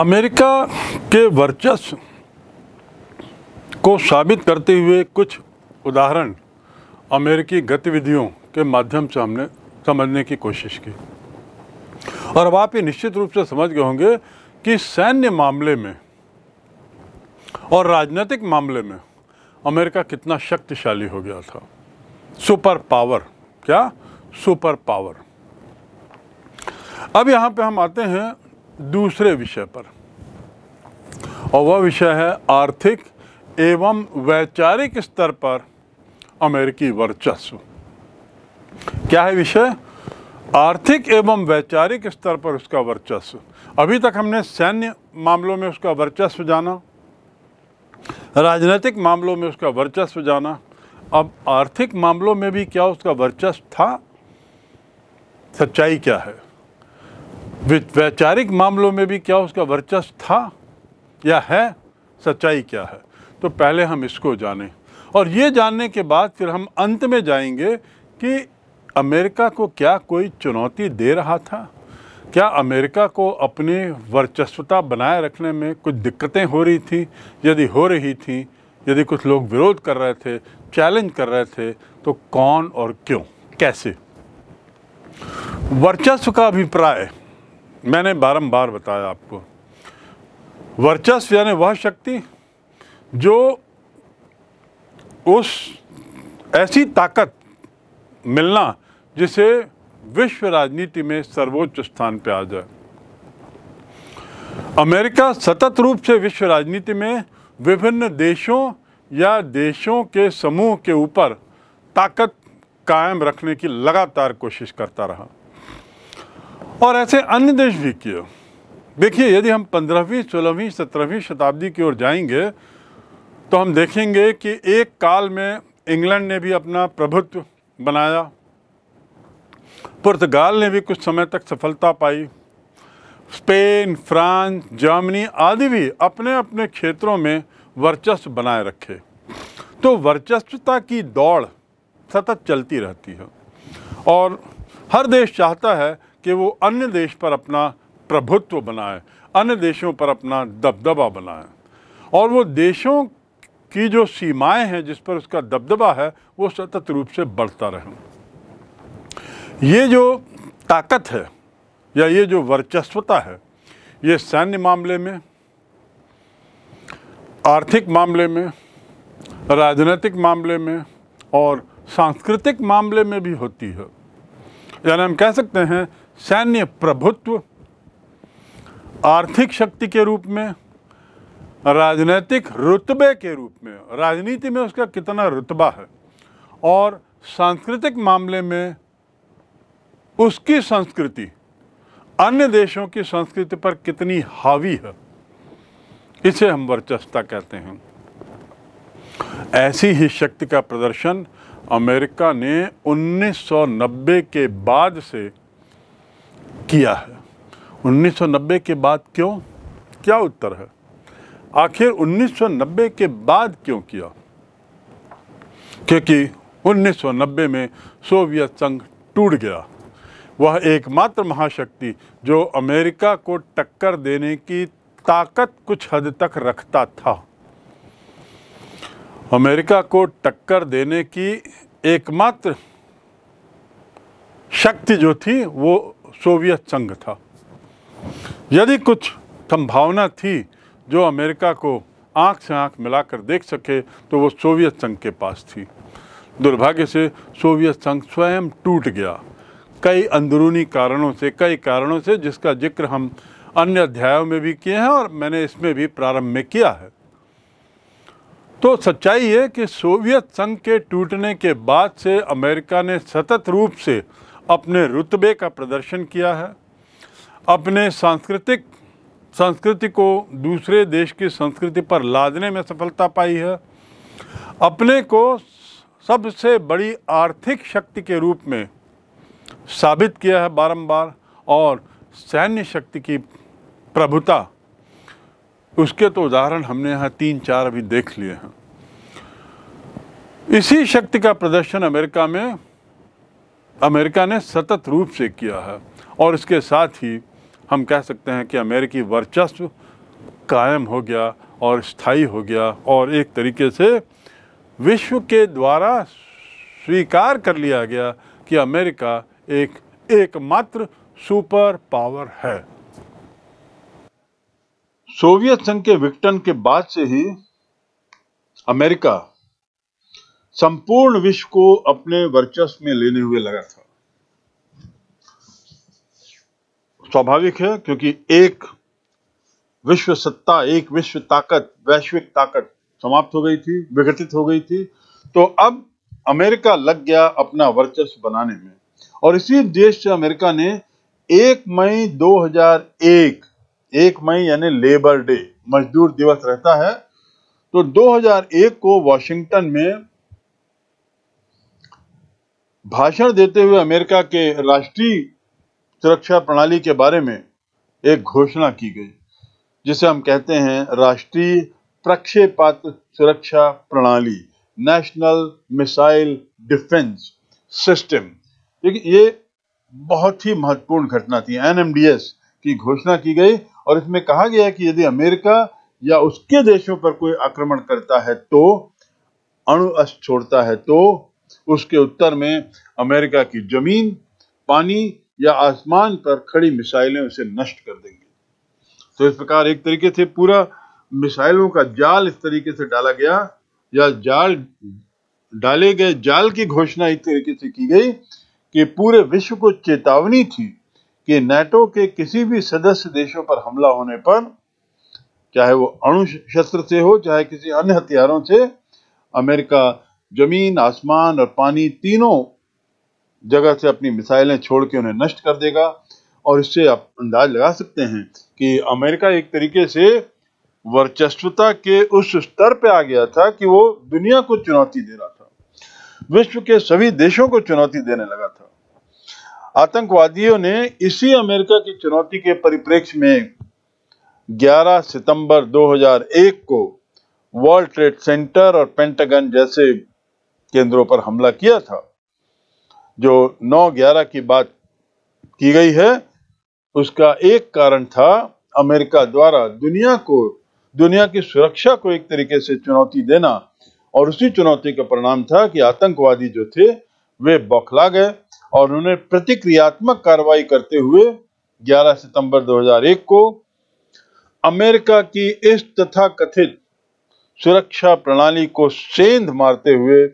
America के वर्चस्व को साबित करते हुए कुछ उदाहरण अमेरिकी गतिविधियों के माध्यम से हमने समझने की कोशिश की और अब आप ये निश्चित रूप से समझ गए होंगे कि सैन्य मामले में और राजनीतिक मामले में अमेरिका कितना शक्तिशाली हो गया था सुपर पावर क्या सुपर पावर अब यहाँ पे हम आते हैं दूसरे विषय पर और वह विषय है आर्थिक एवं वैचारिक स्तर पर अमेरिकी वर्चस्व क्या है विषय आर्थिक एवं वैचारिक स्तर पर उसका वर्चस्व अभी तक हमने सैन्य मामलों में उसका वर्चस्व जाना राजनीतिक मामलों में उसका वर्चस्व जाना अब आर्थिक मामलों में भी क्या उसका वर्चस्व था सच्चाई क्या है वैचारिक मामलों में भी क्या उसका वर्चस्व था या है सच्चाई क्या है तो पहले हम इसको जानें और ये जानने के बाद फिर हम अंत में जाएंगे कि अमेरिका को क्या कोई चुनौती दे रहा था क्या अमेरिका को अपनी वर्चस्वता बनाए रखने में कुछ दिक्कतें हो रही थी यदि हो रही थी यदि कुछ लोग विरोध कर रहे थे चैलेंज कर रहे थे तो कौन और क्यों कैसे वर्चस्व का अभिप्राय मैंने बारंबार बताया आपको वर्चस्व यानी वह शक्ति जो उस ऐसी ताकत मिलना जिसे विश्व राजनीति में सर्वोच्च स्थान पर आ जाए अमेरिका सतत रूप से विश्व राजनीति में विभिन्न देशों या देशों के समूह के ऊपर ताकत कायम रखने की लगातार कोशिश करता रहा और ऐसे अन्य देश भी किए देखिए यदि हम पंद्रहवीं सोलहवीं सत्रहवीं शताब्दी की ओर जाएंगे तो हम देखेंगे कि एक काल में इंग्लैंड ने भी अपना प्रभुत्व बनाया पुर्तगाल ने भी कुछ समय तक सफलता पाई स्पेन फ्रांस जर्मनी आदि भी अपने अपने क्षेत्रों में वर्चस्व बनाए रखे तो वर्चस्वता की दौड़ सतत चलती रहती है और हर देश चाहता है कि वो अन्य देश पर अपना प्रभुत्व बनाए अन्य देशों पर अपना दबदबा बनाए और वो देशों की जो सीमाएं हैं जिस पर उसका दबदबा है वो सतत रूप से बढ़ता रहे ये जो ताकत है या ये जो वर्चस्वता है ये सैन्य मामले में आर्थिक मामले में राजनीतिक मामले में और सांस्कृतिक मामले में भी होती है यानी हम कह सकते हैं सैन्य प्रभुत्व आर्थिक शक्ति के रूप में राजनीतिक रुतबे के रूप में राजनीति में उसका कितना रुतबा है और सांस्कृतिक मामले में उसकी संस्कृति अन्य देशों की संस्कृति पर कितनी हावी है इसे हम वर्चस्ता कहते हैं ऐसी ही शक्ति का प्रदर्शन अमेरिका ने 1990 के बाद से किया है 1990 के बाद क्यों क्या उत्तर है आखिर 1990 के बाद क्यों किया क्योंकि 1990 में सोवियत संघ टूट गया वह एकमात्र महाशक्ति जो अमेरिका को टक्कर देने की ताकत कुछ हद तक रखता था अमेरिका को टक्कर देने की एकमात्र शक्ति जो थी वो सोवियत संघ था यदि कुछ संभावना थी जो अमेरिका को आंख से आंख मिलाकर देख सके तो वो सोवियत संघ के पास थी दुर्भाग्य से सोवियत संघ स्वयं टूट गया कई अंदरूनी कारणों से कई कारणों से जिसका जिक्र हम अन्य अध्यायों में भी किए हैं और मैंने इसमें भी प्रारंभ में किया है तो सच्चाई है कि सोवियत संघ के टूटने के बाद से अमेरिका ने सतत रूप से अपने रुतबे का प्रदर्शन किया है अपने सांस्कृतिक संस्कृति को दूसरे देश की संस्कृति पर लादने में सफलता पाई है अपने को सबसे बड़ी आर्थिक शक्ति के रूप में साबित किया है बारंबार और सैन्य शक्ति की प्रभुता उसके तो उदाहरण हमने यहाँ तीन चार अभी देख लिए हैं इसी शक्ति का प्रदर्शन अमेरिका में अमेरिका ने सतत रूप से किया है और इसके साथ ही हम कह सकते हैं कि अमेरिकी वर्चस्व कायम हो गया और स्थायी हो गया और एक तरीके से विश्व के द्वारा स्वीकार कर लिया गया कि अमेरिका एक एकमात्र सुपर पावर है सोवियत संघ के विघटन के बाद से ही अमेरिका संपूर्ण विश्व को अपने वर्चस्व में लेने हुए लगा था स्वाभाविक है क्योंकि एक विश्व सत्ता एक विश्व ताकत वैश्विक ताकत समाप्त हो गई थी विघटित हो गई थी तो अब अमेरिका लग गया अपना वर्चस्व बनाने में और इसी देश से अमेरिका ने 1 मई 2001 1 मई यानी लेबर डे मजदूर दिवस रहता है तो 2001 को वॉशिंगटन में भाषण देते हुए अमेरिका के राष्ट्रीय सुरक्षा प्रणाली के बारे में एक घोषणा की गई जिसे हम कहते हैं राष्ट्रीय प्रक्षेपात्र सुरक्षा प्रणाली नेशनल मिसाइल डिफेंस सिस्टम देखिए ये बहुत ही महत्वपूर्ण घटना थी एनएमडीएस की घोषणा की गई और इसमें कहा गया कि यदि अमेरिका या उसके देशों पर कोई आक्रमण करता है तो अणु अस्त्र छोड़ता है तो उसके उत्तर में अमेरिका की जमीन पानी या आसमान पर खड़ी मिसाइलें उसे नष्ट कर देंगी तो इस प्रकार एक तरीके से पूरा मिसाइलों का जाल इस तरीके से डाला गया या जाल डाले गए जाल की घोषणा इस तरीके से की गई कि पूरे विश्व को चेतावनी थी कि नेटो के किसी भी सदस्य देशों पर हमला होने पर चाहे वो अणु शस्त्र से हो चाहे किसी अन्य हथियारों से अमेरिका जमीन आसमान और पानी तीनों जगह से अपनी मिसाइलें छोड़ के उन्हें नष्ट कर देगा और इससे आप अंदाज लगा सकते हैं कि अमेरिका एक तरीके से वर्चस्वता के उस स्तर पे आ गया था कि वो दुनिया को चुनौती दे रहा था विश्व के सभी देशों को चुनौती देने लगा था आतंकवादियों ने इसी अमेरिका की चुनौती के परिप्रेक्ष्य में 11 सितंबर 2001 को वर्ल्ड ट्रेड सेंटर और पेंटागन जैसे केंद्रों पर हमला किया था जो 9-11 की बात की गई है उसका एक कारण था अमेरिका द्वारा दुनिया को दुनिया की सुरक्षा को एक तरीके से चुनौती देना और उसी चुनौती का परिणाम था कि आतंकवादी जो थे वे बौखला गए और उन्होंने प्रतिक्रियात्मक कार्रवाई करते हुए 11 सितंबर 2001 को अमेरिका की इस तथा कथित सुरक्षा प्रणाली को सेंध मारते हुए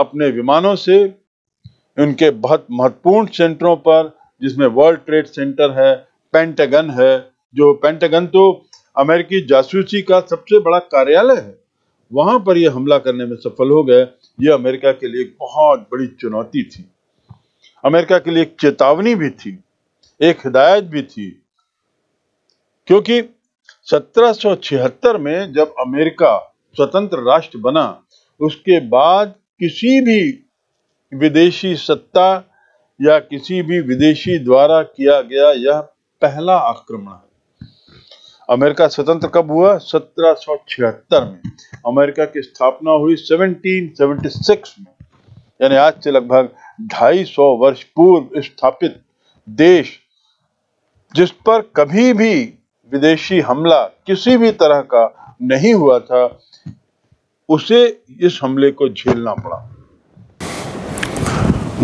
अपने विमानों से उनके बहुत महत्वपूर्ण सेंटरों पर जिसमें वर्ल्ड ट्रेड सेंटर है पेंटागन है जो पेंटागन तो अमेरिकी जासूसी का सबसे बड़ा कार्यालय है वहां पर यह हमला करने में सफल हो गए यह अमेरिका के लिए बहुत बड़ी चुनौती थी अमेरिका के लिए एक चेतावनी भी थी एक हिदायत भी थी क्योंकि 1776 में जब अमेरिका स्वतंत्र राष्ट्र बना उसके बाद किसी भी विदेशी सत्ता या किसी भी विदेशी द्वारा किया गया यह पहला आक्रमण है अमेरिका स्वतंत्र कब हुआ 1776 में अमेरिका की स्थापना हुई 1776 में यानी आज से लगभग 250 वर्ष पूर्व स्थापित देश जिस पर कभी भी विदेशी हमला किसी भी तरह का नहीं हुआ था उसे इस हमले को झेलना पड़ा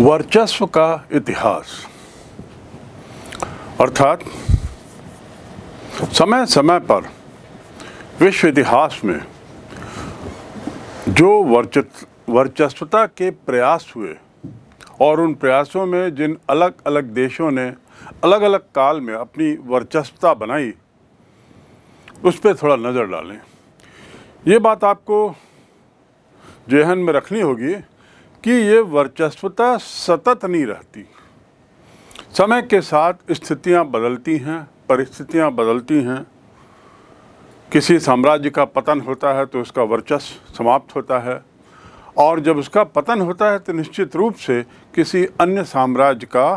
वर्चस्व का इतिहास अर्थात समय समय पर विश्व इतिहास में जो वर्चस्वता के प्रयास हुए और उन प्रयासों में जिन अलग अलग देशों ने अलग अलग काल में अपनी वर्चस्वता बनाई उस पर थोड़ा नज़र डालें ये बात आपको जेहन में रखनी होगी कि ये वर्चस्वता सतत नहीं रहती समय के साथ स्थितियां बदलती हैं परिस्थितियां बदलती हैं किसी साम्राज्य का पतन होता है तो उसका वर्चस्व समाप्त होता है और जब उसका पतन होता है तो निश्चित रूप से किसी अन्य साम्राज्य का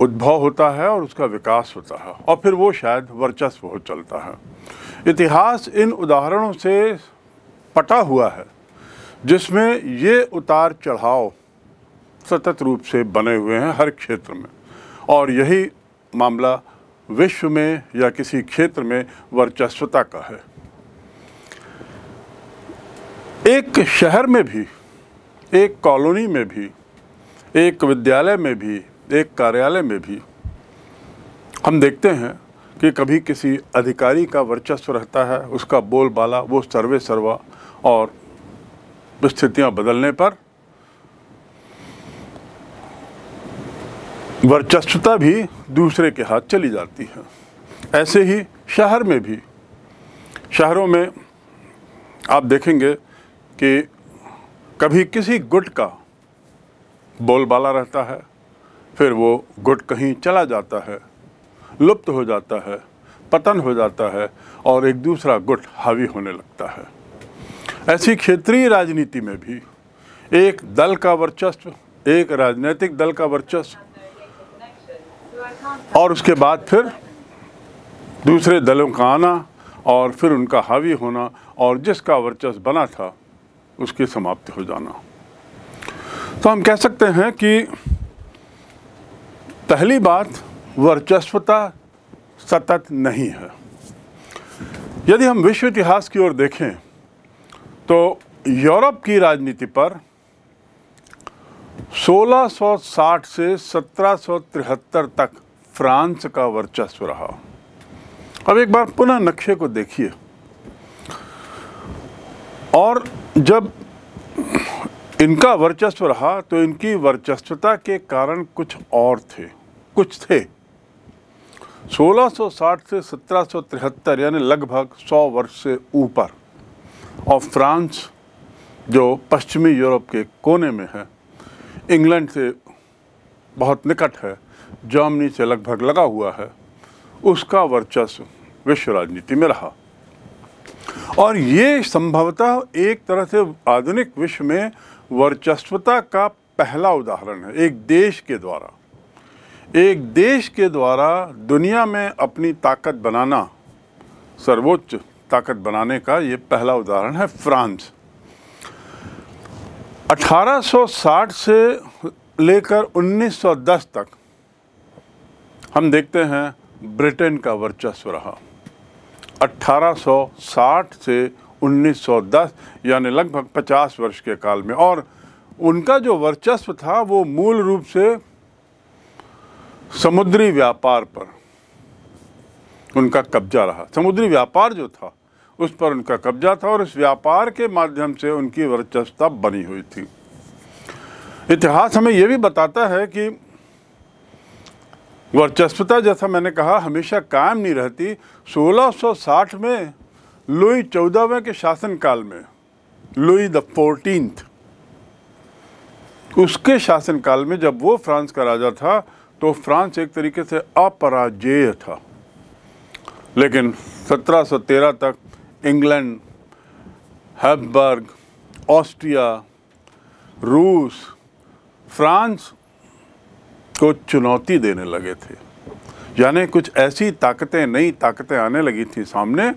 उद्भव होता है और उसका विकास होता है और फिर वो शायद वर्चस्व हो चलता है इतिहास इन उदाहरणों से पटा हुआ है जिसमें ये उतार चढ़ाव सतत रूप से बने हुए हैं हर क्षेत्र में और यही मामला विश्व में या किसी क्षेत्र में वर्चस्वता का है एक शहर में भी एक कॉलोनी में भी एक विद्यालय में भी एक कार्यालय में भी हम देखते हैं कि कभी किसी अधिकारी का वर्चस्व रहता है उसका बोलबाला वो सर्वे सर्वा और स्थितियां बदलने पर वर्चस्वता भी दूसरे के हाथ चली जाती है ऐसे ही शहर में भी शहरों में आप देखेंगे कि कभी किसी गुट का बोलबाला रहता है फिर वो गुट कहीं चला जाता है लुप्त हो जाता है पतन हो जाता है और एक दूसरा गुट हावी होने लगता है ऐसी क्षेत्रीय राजनीति में भी एक दल का वर्चस्व एक राजनीतिक दल का वर्चस्व और उसके बाद फिर दूसरे दलों का आना और फिर उनका हावी होना और जिसका वर्चस्व बना था उसकी समाप्त हो जाना तो हम कह सकते हैं कि पहली बात वर्चस्वता सतत नहीं है यदि हम विश्व इतिहास की ओर देखें तो यूरोप की राजनीति पर 1660 से 1773 तक फ्रांस का वर्चस्व रहा अब एक बार पुनः नक्शे को देखिए और जब इनका वर्चस्व रहा तो इनकी वर्चस्वता के कारण कुछ और थे कुछ थे 1660 से 1773 यानी लगभग 100 वर्ष से ऊपर और फ्रांस जो पश्चिमी यूरोप के कोने में है इंग्लैंड से बहुत निकट है जर्मनी से लगभग लगा हुआ है उसका वर्चस्व विश्व राजनीति में रहा और ये संभवतः एक तरह से आधुनिक विश्व में वर्चस्वता का पहला उदाहरण है एक देश के द्वारा एक देश के द्वारा दुनिया में अपनी ताकत बनाना सर्वोच्च ताकत बनाने का ये पहला उदाहरण है फ्रांस 1860 से लेकर 1910 तक हम देखते हैं ब्रिटेन का वर्चस्व रहा 1860 से 1910 यानी लगभग 50 वर्ष के काल में और उनका जो वर्चस्व था वो मूल रूप से समुद्री व्यापार पर उनका कब्जा रहा समुद्री व्यापार जो था उस पर उनका कब्जा था और इस व्यापार के माध्यम से उनकी वर्चस्वता बनी हुई थी इतिहास हमें यह भी बताता है कि वर्चस्वता जैसा मैंने कहा हमेशा कायम नहीं रहती 1660 में लुई चौदहवें के शासनकाल में लुई द फोर्टीन उसके शासनकाल में जब वो फ्रांस का राजा था तो फ्रांस एक तरीके से अपराजेय था लेकिन 1713 तक इंग्लैंड हैबर्ग ऑस्ट्रिया रूस फ्रांस को चुनौती देने लगे थे यानी कुछ ऐसी ताकतें नई ताकतें आने लगी थी सामने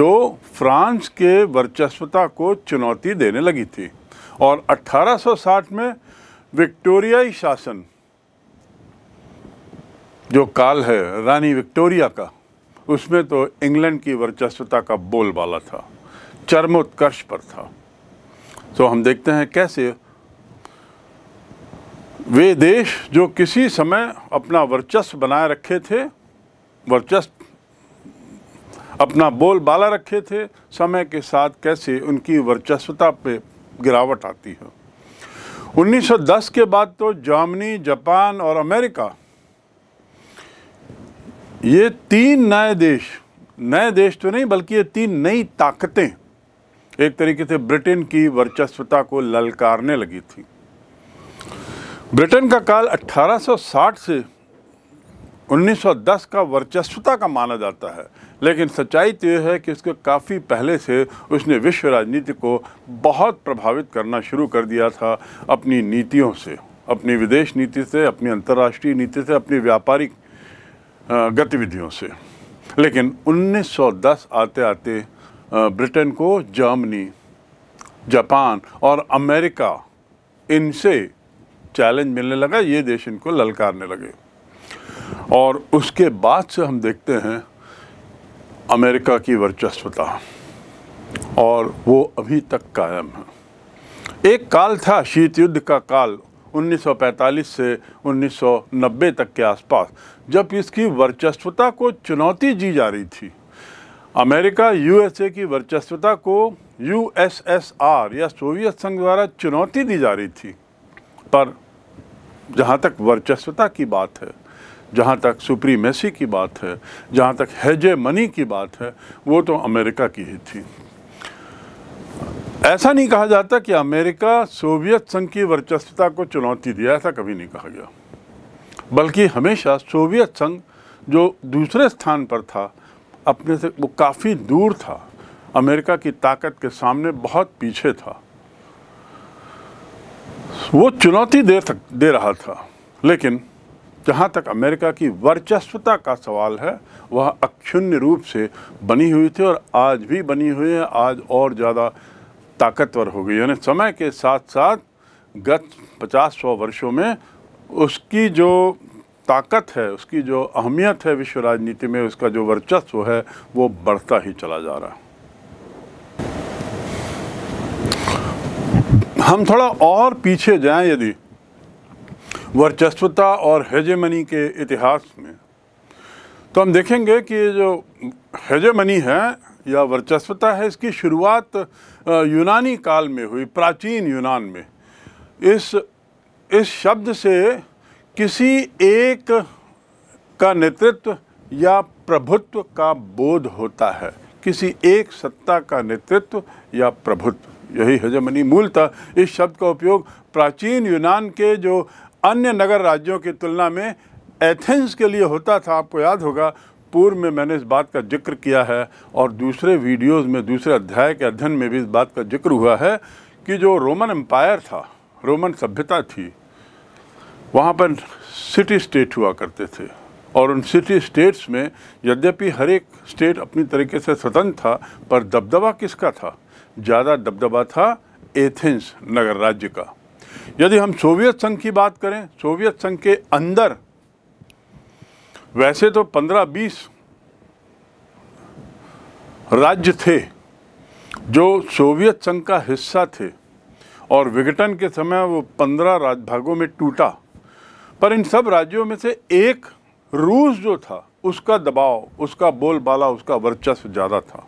जो फ्रांस के वर्चस्वता को चुनौती देने लगी थी और 1860 में विक्टोरियाई शासन जो काल है रानी विक्टोरिया का उसमें तो इंग्लैंड की वर्चस्वता का बोलबाला था चरमोत्कर्ष पर था तो हम देखते हैं कैसे वे देश जो किसी समय अपना वर्चस्व बनाए रखे थे वर्चस्व अपना बोल बाला रखे थे समय के साथ कैसे उनकी वर्चस्वता पे गिरावट आती है 1910 के बाद तो जर्मनी जापान और अमेरिका ये तीन नए देश नए देश तो नहीं बल्कि ये तीन नई ताकतें एक तरीके से ब्रिटेन की वर्चस्वता को ललकारने लगी थी ब्रिटेन का काल 1860 से 1910 का वर्चस्वता का माना जाता है लेकिन सच्चाई तो यह है कि उसके काफ़ी पहले से उसने विश्व राजनीति को बहुत प्रभावित करना शुरू कर दिया था अपनी नीतियों से अपनी विदेश नीति से अपनी अंतर्राष्ट्रीय नीति से अपनी व्यापारिक गतिविधियों से लेकिन 1910 आते आते ब्रिटेन को जर्मनी जापान और अमेरिका इनसे चैलेंज मिलने लगा ये देश इनको ललकारने लगे और उसके बाद से हम देखते हैं अमेरिका की वर्चस्वता और वो अभी तक कायम है एक काल था शीत युद्ध का काल 1945 से 1990 तक के आसपास जब इसकी वर्चस्वता को चुनौती दी जा रही थी अमेरिका यूएसए की वर्चस्वता को यूएसएसआर या सोवियत संघ द्वारा चुनौती दी जा रही थी पर जहाँ तक वर्चस्वता की बात है जहाँ तक सुप्रीमेसी की बात है जहाँ तक हैजे मनी की बात है वो तो अमेरिका की ही थी ऐसा नहीं कहा जाता कि अमेरिका सोवियत संघ की वर्चस्वता को चुनौती दिया ऐसा कभी नहीं कहा गया बल्कि हमेशा सोवियत संघ जो दूसरे स्थान पर था अपने से वो काफ़ी दूर था अमेरिका की ताकत के सामने बहुत पीछे था वो चुनौती दे तक दे रहा था लेकिन जहाँ तक अमेरिका की वर्चस्वता का सवाल है वह अक्षुण्य रूप से बनी हुई थी और आज भी बनी हुई है आज और ज़्यादा ताकतवर हो गई यानी समय के साथ साथ गत पचास सौ वर्षों में उसकी जो ताकत है उसकी जो अहमियत है विश्व राजनीति में उसका जो वर्चस्व है वो बढ़ता ही चला जा रहा है हम थोड़ा और पीछे जाएं यदि वर्चस्वता और हेजेमनी के इतिहास में तो हम देखेंगे कि जो हेजेमनी है या वर्चस्वता है इसकी शुरुआत यूनानी काल में हुई प्राचीन यूनान में इस इस शब्द से किसी एक का नेतृत्व या प्रभुत्व का बोध होता है किसी एक सत्ता का नेतृत्व या प्रभुत्व यही हजमनी मूलतः इस शब्द का उपयोग प्राचीन यूनान के जो अन्य नगर राज्यों की तुलना में एथेंस के लिए होता था आपको याद होगा पूर्व में मैंने इस बात का जिक्र किया है और दूसरे वीडियोस में दूसरे अध्याय के अध्ययन में भी इस बात का जिक्र हुआ है कि जो रोमन एम्पायर था रोमन सभ्यता थी वहाँ पर सिटी स्टेट हुआ करते थे और उन सिटी स्टेट्स में यद्यपि हर एक स्टेट अपनी तरीके से स्वतंत्र था पर दबदबा किसका था ज़्यादा दबदबा था एथेंस नगर राज्य का यदि हम सोवियत संघ की बात करें सोवियत संघ के अंदर वैसे तो 15-20 राज्य थे जो सोवियत संघ का हिस्सा थे और विघटन के समय वो 15 राजभागों में टूटा पर इन सब राज्यों में से एक रूस जो था उसका दबाव उसका बोलबाला उसका वर्चस्व ज़्यादा था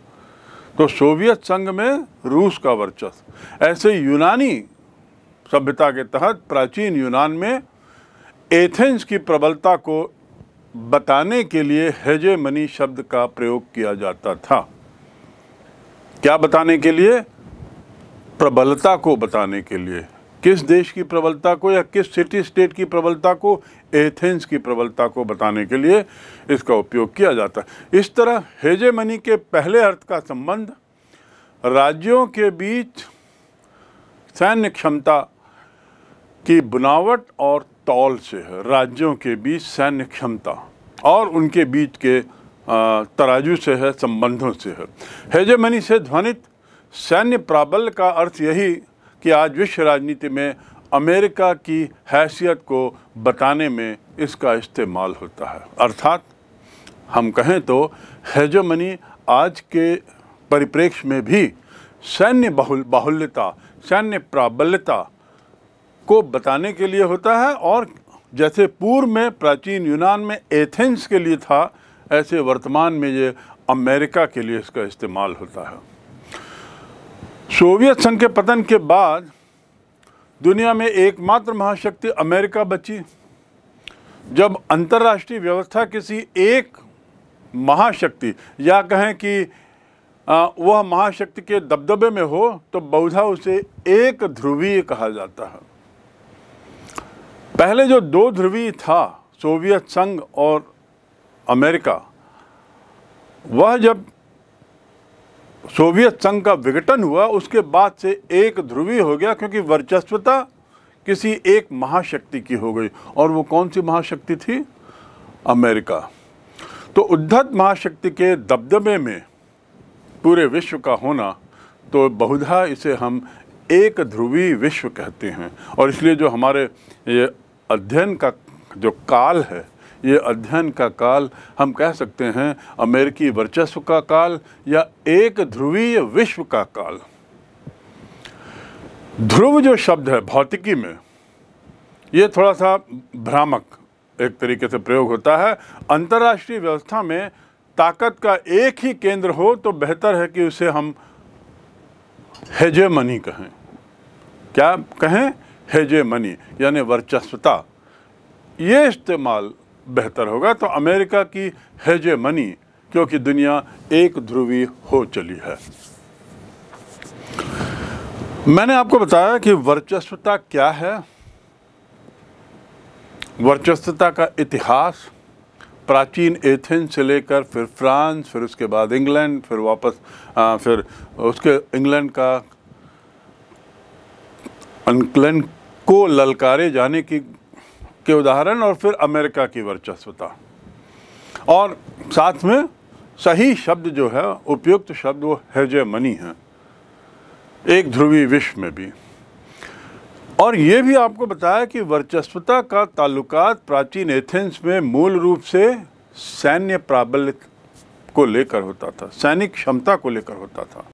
तो सोवियत संघ में रूस का वर्चस्व ऐसे यूनानी सभ्यता के तहत प्राचीन यूनान में एथेंस की प्रबलता को बताने के लिए हेजे मनी शब्द का प्रयोग किया जाता था क्या बताने के लिए प्रबलता को बताने के लिए किस देश की प्रबलता को या किस सिटी स्टेट की प्रबलता को एथेंस की प्रबलता को बताने के लिए इसका उपयोग किया जाता है इस तरह हेजे मनी के पहले अर्थ का संबंध राज्यों के बीच सैन्य क्षमता की बनावट और तौल से है राज्यों के बीच सैन्य क्षमता और उनके बीच के तराजू से है संबंधों से है मनी से ध्वनित सैन्य प्राबल्य का अर्थ यही कि आज विश्व राजनीति में अमेरिका की हैसियत को बताने में इसका इस्तेमाल होता है अर्थात हम कहें तो मनी आज के परिप्रेक्ष्य में भी सैन्य बहुल बाहुल्यता सैन्य प्राबल्यता को बताने के लिए होता है और जैसे पूर्व में प्राचीन यूनान में एथेंस के लिए था ऐसे वर्तमान में ये अमेरिका के लिए इसका इस्तेमाल होता है सोवियत संघ के पतन के बाद दुनिया में एकमात्र महाशक्ति अमेरिका बची जब अंतर्राष्ट्रीय व्यवस्था किसी एक महाशक्ति या कहें कि वह महाशक्ति के दबदबे में हो तो बहुधा उसे एक ध्रुवीय कहा जाता है पहले जो दो ध्रुवी था सोवियत संघ और अमेरिका वह जब सोवियत संघ का विघटन हुआ उसके बाद से एक ध्रुवी हो गया क्योंकि वर्चस्वता किसी एक महाशक्ति की हो गई और वो कौन सी महाशक्ति थी अमेरिका तो उद्धत महाशक्ति के दबदबे में पूरे विश्व का होना तो बहुधा इसे हम एक ध्रुवी विश्व कहते हैं और इसलिए जो हमारे ये अध्ययन का जो काल है ये अध्ययन का काल हम कह सकते हैं अमेरिकी वर्चस्व का काल या एक ध्रुवीय विश्व का काल ध्रुव जो शब्द है भौतिकी में ये थोड़ा सा भ्रामक एक तरीके से प्रयोग होता है अंतर्राष्ट्रीय व्यवस्था में ताकत का एक ही केंद्र हो तो बेहतर है कि उसे हम हेजेमनी कहें क्या कहें हेजे मनी यानी वर्चस्वता ये इस्तेमाल बेहतर होगा तो अमेरिका की हेजे मनी क्योंकि दुनिया एक ध्रुवी हो चली है मैंने आपको बताया कि वर्चस्वता क्या है वर्चस्वता का इतिहास प्राचीन एथेंस से लेकर फिर फ्रांस फिर उसके बाद इंग्लैंड फिर वापस आ, फिर उसके इंग्लैंड का इंग्लैंड को ललकारे जाने की के उदाहरण और फिर अमेरिका की वर्चस्वता और साथ में सही शब्द जो है उपयुक्त शब्द वो मनी है एक ध्रुवी विश्व में भी और ये भी आपको बताया कि वर्चस्वता का ताल्लुकात प्राचीन एथेंस में मूल रूप से सैन्य प्राबल्य को लेकर होता था सैनिक क्षमता को लेकर होता था